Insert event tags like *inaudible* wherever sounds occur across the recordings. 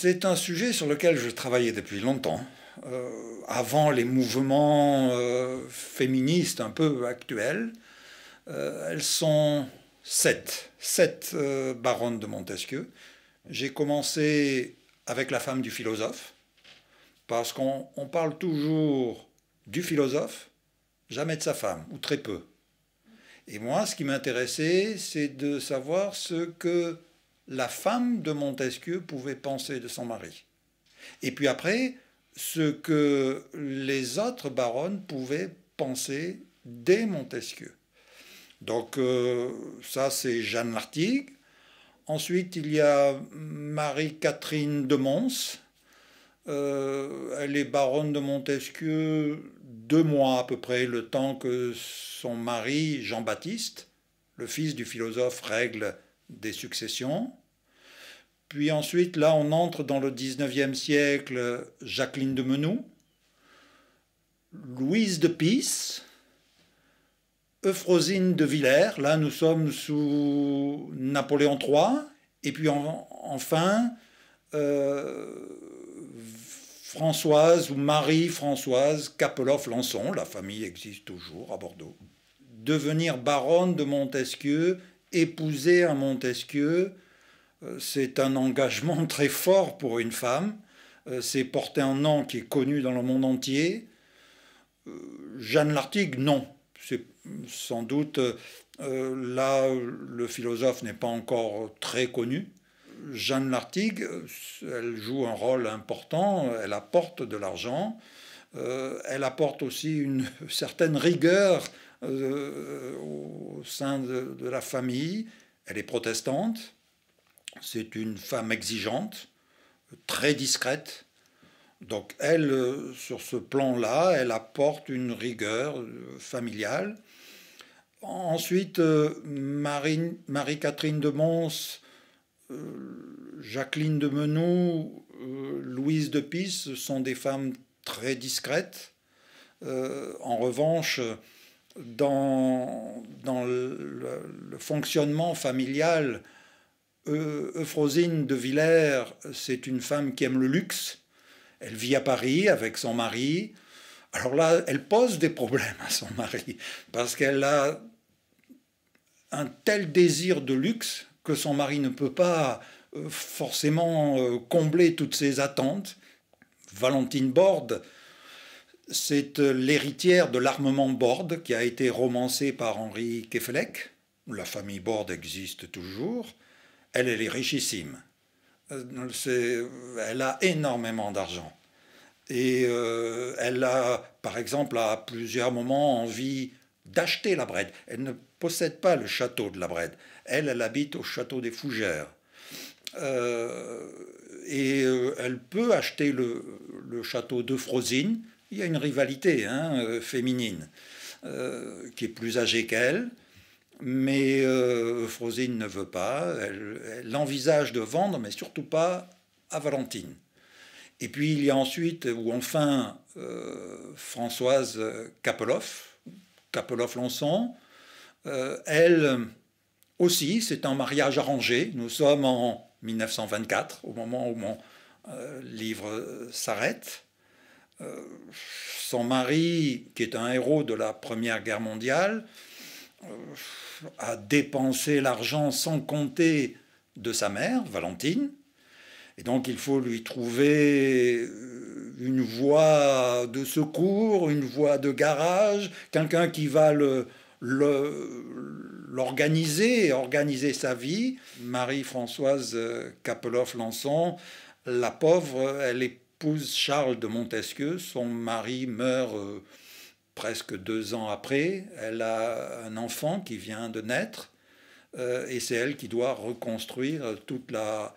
C'est un sujet sur lequel je travaillais depuis longtemps, euh, avant les mouvements euh, féministes un peu actuels. Euh, elles sont sept, sept baronnes de Montesquieu. J'ai commencé avec la femme du philosophe, parce qu'on parle toujours du philosophe, jamais de sa femme, ou très peu. Et moi, ce qui m'intéressait, c'est de savoir ce que la femme de Montesquieu pouvait penser de son mari. Et puis après, ce que les autres baronnes pouvaient penser des Montesquieu. Donc euh, ça, c'est Jeanne Lartigue. Ensuite, il y a Marie-Catherine de Mons. Euh, elle est baronne de Montesquieu deux mois à peu près, le temps que son mari, Jean-Baptiste, le fils du philosophe, règle des successions. Puis ensuite, là, on entre dans le 19e siècle, Jacqueline de Menou, Louise de Pisse, Euphrosine de Villers. Là, nous sommes sous Napoléon III. Et puis enfin, euh, Françoise ou Marie-Françoise Capeloff-Lançon, la famille existe toujours à Bordeaux, devenir baronne de Montesquieu épouser un Montesquieu, euh, c'est un engagement *laughs* très fort pour une femme. Euh, c'est porter un nom qui est connu dans le monde entier. Euh, Jeanne Lartigue, non. C'est sans doute là, le philosophe n'est pas encore très connu. Jeanne Lartigue, elle joue un rôle important, elle apporte de l'argent, elle apporte aussi une *laughs* certaine rigueur euh, au sein de, la famille. Elle est protestante. C'est une femme exigeante, très discrète. Donc elle, euh, sur ce plan-là, elle apporte une rigueur euh, familiale. Ensuite, Marie-Catherine de Mons, Jacqueline de Menou, Louise de Pisse sont des femmes très discrètes. en revanche, dans, le, le, fonctionnement familial, Euphrosine de Villers, c'est une femme qui aime le luxe. Elle vit à Paris avec son mari. Alors là, elle pose des problèmes à son mari parce qu'elle a un tel désir de luxe que son mari ne peut pas euh, forcément euh, combler toutes ses attentes. Valentine Borde c'est euh, l'héritière de l'armement Borde qui a été romancée par Henri Kefelec. La famille Borde existe toujours. Elle, est richissime. Euh, elle a énormément d'argent. Et euh, elle a, par exemple, à plusieurs moments envie d'acheter la Brède. Elle ne possède pas le château de la Brède. Elle, elle habite au château des Fougères. et elle peut acheter le, château de Frosine, il y a une rivalité hein, euh, féminine, euh, qui est plus âgée qu'elle, mais euh, Frosine ne veut pas, elle, envisage de vendre, mais surtout pas à Valentine. Et puis il y a ensuite, ou enfin, euh, Françoise Kapeloff, Kapeloff-Lançon, elle aussi, c'est un mariage arrangé, nous sommes en 1924, au moment où mon livre s'arrête. Euh, son mari, qui est un héros de la Première Guerre mondiale, euh, a dépensé l'argent sans compter de sa mère, Valentine. Et donc il faut lui trouver euh, une voie de secours, une voie de garage, quelqu'un qui va le, l'organiser, organiser sa vie. Marie-Françoise Kapeloff-Lançon, la pauvre, elle est Charles de Montesquieu. Son mari meurt euh, presque deux ans après. Elle a un enfant qui vient de naître euh, et c'est elle qui doit reconstruire toute la,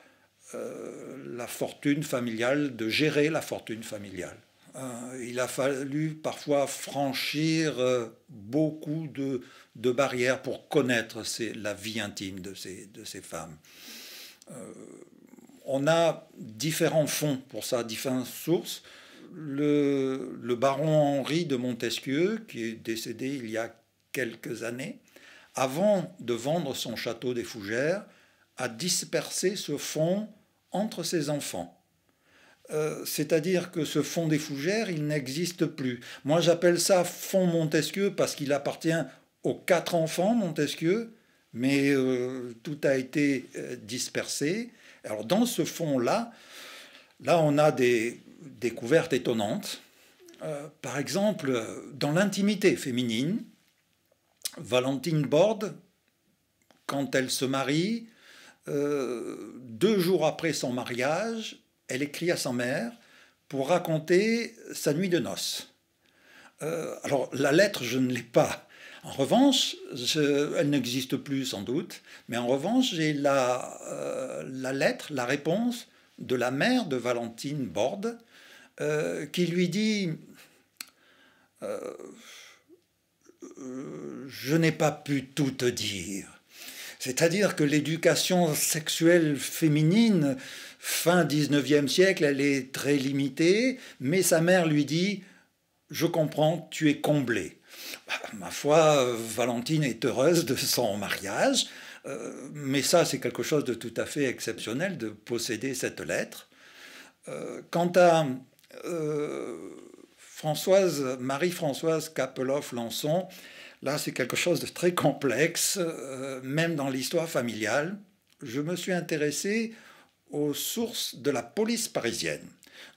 euh, fortune familiale, de gérer la fortune familiale. il a fallu parfois franchir beaucoup de, barrières pour connaître la vie intime de ces, femmes. On a différents fonds pour ça, différentes sources. Le, baron Henri de Montesquieu, qui est décédé il y a quelques années, avant de vendre son château des Fougères, a dispersé ce fonds entre ses enfants. Euh, c'est-à-dire que ce fonds des Fougères, il n'existe plus. Moi, j'appelle ça fonds Montesquieu parce qu'il appartient aux quatre enfants Montesquieu, mais euh, tout a été euh, dispersé. Alors dans ce fond-là, là on a des découvertes étonnantes. Euh, par exemple, dans l'intimité féminine, Valentine Borde, quand elle se marie, euh, deux jours après son mariage, elle écrit à sa mère pour raconter sa nuit de noces. Euh, alors la lettre, je ne l'ai pas en revanche, elle n'existe plus sans doute, mais en revanche, j'ai la, euh, lettre, la réponse de la mère de Valentine Borde, euh, qui lui dit euh, Je n'ai pas pu tout te dire. C'est-à-dire que l'éducation sexuelle féminine, fin 19e siècle, elle est très limitée, mais sa mère lui dit je comprends, tu es comblé. Bah, ma foi, Valentine est heureuse de son mariage, euh, mais ça, c'est quelque chose de tout à fait exceptionnel de posséder cette lettre. Euh, quant à euh, Françoise, Marie-Françoise kapeloff lanson là, c'est quelque chose de très complexe, même dans l'histoire familiale. Je me suis intéressé aux sources de la police parisienne.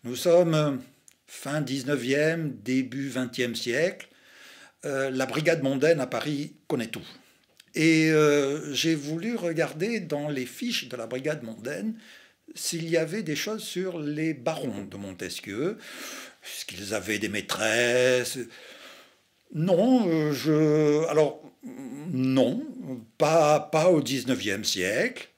Nous sommes fin 19e, début 20e siècle. Euh, la brigade mondaine à Paris connaît tout. Et euh, j'ai voulu regarder dans les fiches de la brigade mondaine s'il y avait des choses sur les barons de Montesquieu, puisqu'ils avaient des maîtresses Non, euh, je alors non, pas pas au 19e siècle.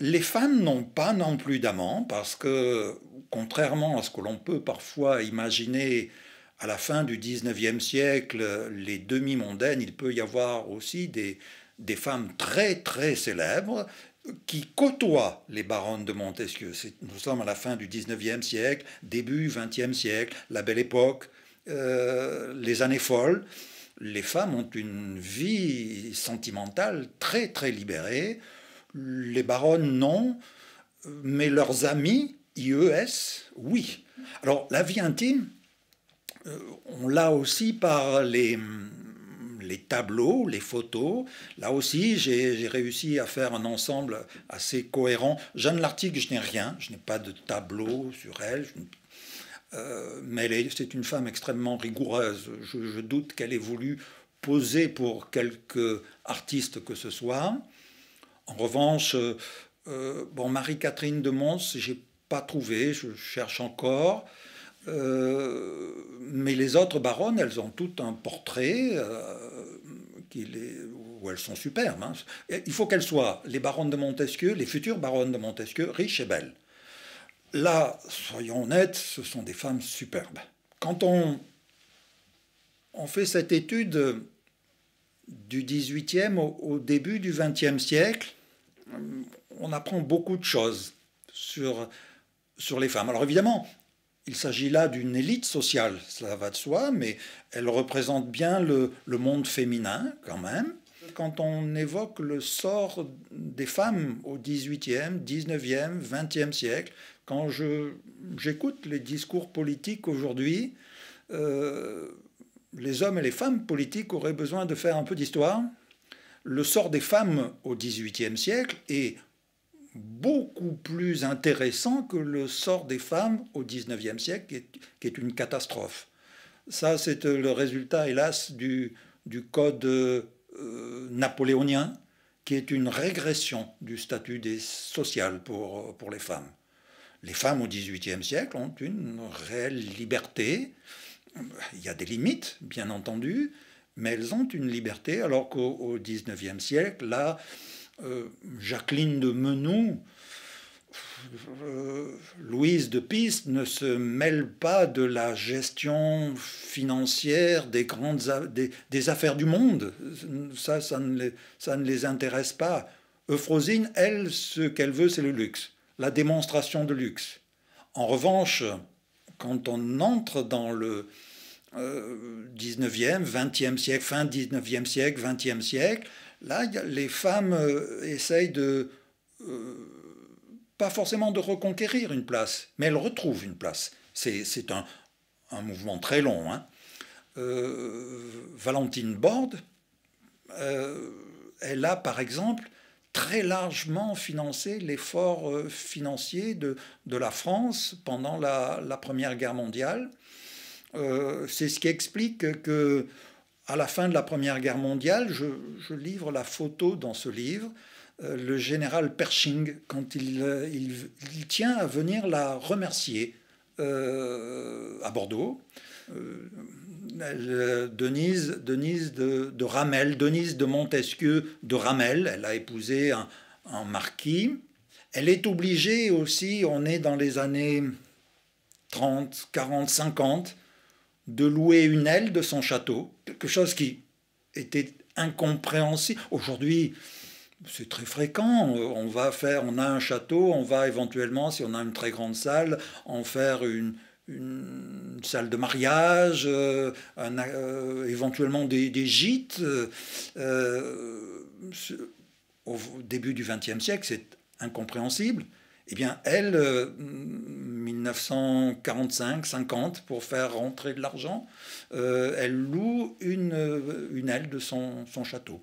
Les femmes n'ont pas non plus d'amants parce que, contrairement à ce que l'on peut parfois imaginer à la fin du 19e siècle, les demi-mondaines, il peut y avoir aussi des, femmes très très célèbres qui côtoient les baronnes de Montesquieu. Nous sommes à la fin du 19e siècle, début 20e siècle, la belle époque, euh, les années folles. Les femmes ont une vie sentimentale très très libérée. Les baronnes, non, mais leurs amis, IES, oui. Alors la vie intime, euh, on l'a aussi par les, tableaux, les photos. Là aussi, j'ai réussi à faire un ensemble assez cohérent. Jeanne Lartigue, je n'ai rien, je n'ai pas de tableau sur elle. Euh, mais c'est une femme extrêmement rigoureuse. Je, je doute qu'elle ait voulu poser pour quelque artiste que ce soit. En revanche, euh, euh, bon, Marie-Catherine de Mons, n'ai pas trouvé, je cherche encore. Euh, mais les autres baronnes, elles ont toutes un portrait qui les, où elles sont superbes. Hein. Il faut qu'elles soient les baronnes de Montesquieu, les futures baronnes de Montesquieu, riches et belles. Là, soyons honnêtes, ce sont des femmes superbes. Quand on, on fait cette étude du 18e au, au début du 20e siècle, euh, on apprend beaucoup de choses sur, les femmes. Alors évidemment, il s'agit là d'une élite sociale, cela va de soi, mais elle représente bien le, monde féminin quand même. Quand on évoque le sort des femmes au 18e, 19e, 20e siècle, quand j'écoute les discours politiques aujourd'hui, euh, les hommes et les femmes politiques auraient besoin de faire un peu d'histoire le sort des femmes au XVIIIe siècle est beaucoup plus intéressant que le sort des femmes au XIXe siècle, qui est, une catastrophe. Ça, c'est euh, le résultat, hélas, du, code euh, napoléonien, qui est une régression du statut des social pour, euh, pour les femmes. Les femmes au XVIIIe siècle ont une réelle liberté. Il y a des limites, bien entendu, mais elles ont une liberté, alors qu'au XIXe siècle, là, euh, Jacqueline de Menou, euh, Louise de Piste ne se mêle pas de la gestion financière des grandes affaires du monde. Ça, ça ne, les, ça ne les intéresse pas. Euphrosine, elle, ce qu'elle veut, c'est le luxe, la démonstration de luxe. En revanche, quand on entre dans le, 19e, euh, 20e siècle, fin 19e siècle, 20e siècle, là, les femmes euh, essayent de, euh, pas forcément de reconquérir une place, mais elles retrouvent une place. C'est un, un, mouvement très long. Hein. Valentine Borde, elle a par exemple très largement financé l'effort financier de, la France pendant la, la Première Guerre mondiale. Euh, c'est ce qui explique que, à la fin de la Première Guerre mondiale, je, livre la photo dans ce livre, euh, le général Pershing, quand euh, il, tient à venir la remercier à Bordeaux. Denise, Denise de, de, Ramel, Denise de Montesquieu de Ramel, elle a épousé un, un marquis. Elle est obligée aussi, on est dans les années 30, 40, 50, de louer une aile de son château, quelque chose qui était incompréhensible. Aujourd'hui, c'est très fréquent. On va faire, on a un château, on va éventuellement, si on a une très grande salle, en faire une, une salle de mariage, euh, un, euh, éventuellement des, gîtes. Euh, au début du XXe siècle, c'est incompréhensible. Eh bien, elle, 1945-50 pour faire rentrer de l'argent. Euh, elle loue une, une aile de son château.